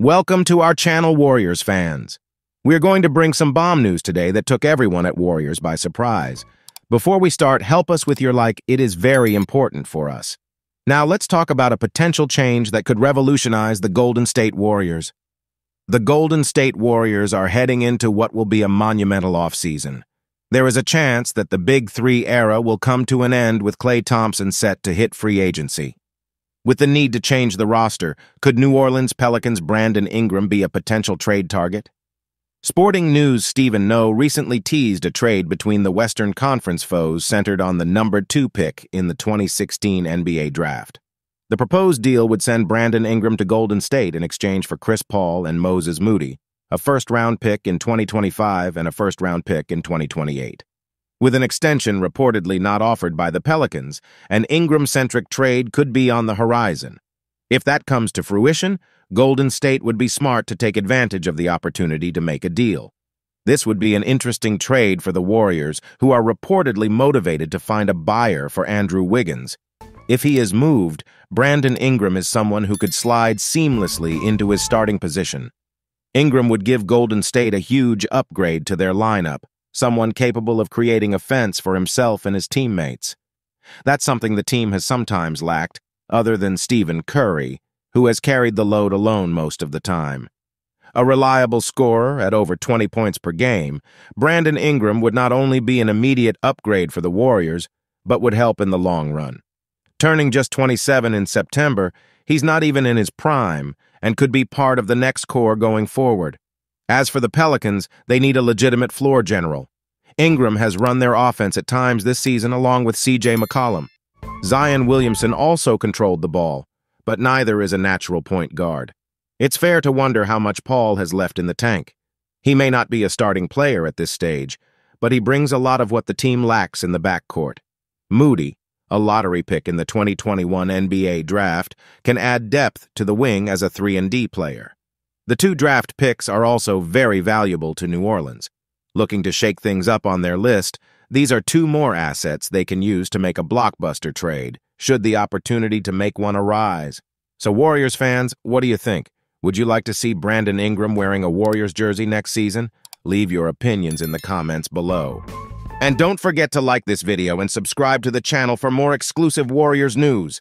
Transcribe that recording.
Welcome to our channel, Warriors fans. We're going to bring some bomb news today that took everyone at Warriors by surprise. Before we start, help us with your like, it is very important for us. Now let's talk about a potential change that could revolutionize the Golden State Warriors. The Golden State Warriors are heading into what will be a monumental offseason. There is a chance that the Big Three era will come to an end with Clay Thompson set to hit free agency. With the need to change the roster, could New Orleans Pelicans' Brandon Ingram be a potential trade target? Sporting News' Stephen No recently teased a trade between the Western Conference foes centered on the number two pick in the 2016 NBA Draft. The proposed deal would send Brandon Ingram to Golden State in exchange for Chris Paul and Moses Moody, a first-round pick in 2025 and a first-round pick in 2028. With an extension reportedly not offered by the Pelicans, an Ingram-centric trade could be on the horizon. If that comes to fruition, Golden State would be smart to take advantage of the opportunity to make a deal. This would be an interesting trade for the Warriors, who are reportedly motivated to find a buyer for Andrew Wiggins. If he is moved, Brandon Ingram is someone who could slide seamlessly into his starting position. Ingram would give Golden State a huge upgrade to their lineup, someone capable of creating offense for himself and his teammates. That's something the team has sometimes lacked, other than Stephen Curry, who has carried the load alone most of the time. A reliable scorer at over 20 points per game, Brandon Ingram would not only be an immediate upgrade for the Warriors, but would help in the long run. Turning just 27 in September, he's not even in his prime and could be part of the next core going forward. As for the Pelicans, they need a legitimate floor general. Ingram has run their offense at times this season along with C.J. McCollum. Zion Williamson also controlled the ball, but neither is a natural point guard. It's fair to wonder how much Paul has left in the tank. He may not be a starting player at this stage, but he brings a lot of what the team lacks in the backcourt. Moody, a lottery pick in the 2021 NBA draft, can add depth to the wing as a 3 and D player. The two draft picks are also very valuable to New Orleans. Looking to shake things up on their list, these are two more assets they can use to make a blockbuster trade, should the opportunity to make one arise. So Warriors fans, what do you think? Would you like to see Brandon Ingram wearing a Warriors jersey next season? Leave your opinions in the comments below. And don't forget to like this video and subscribe to the channel for more exclusive Warriors news.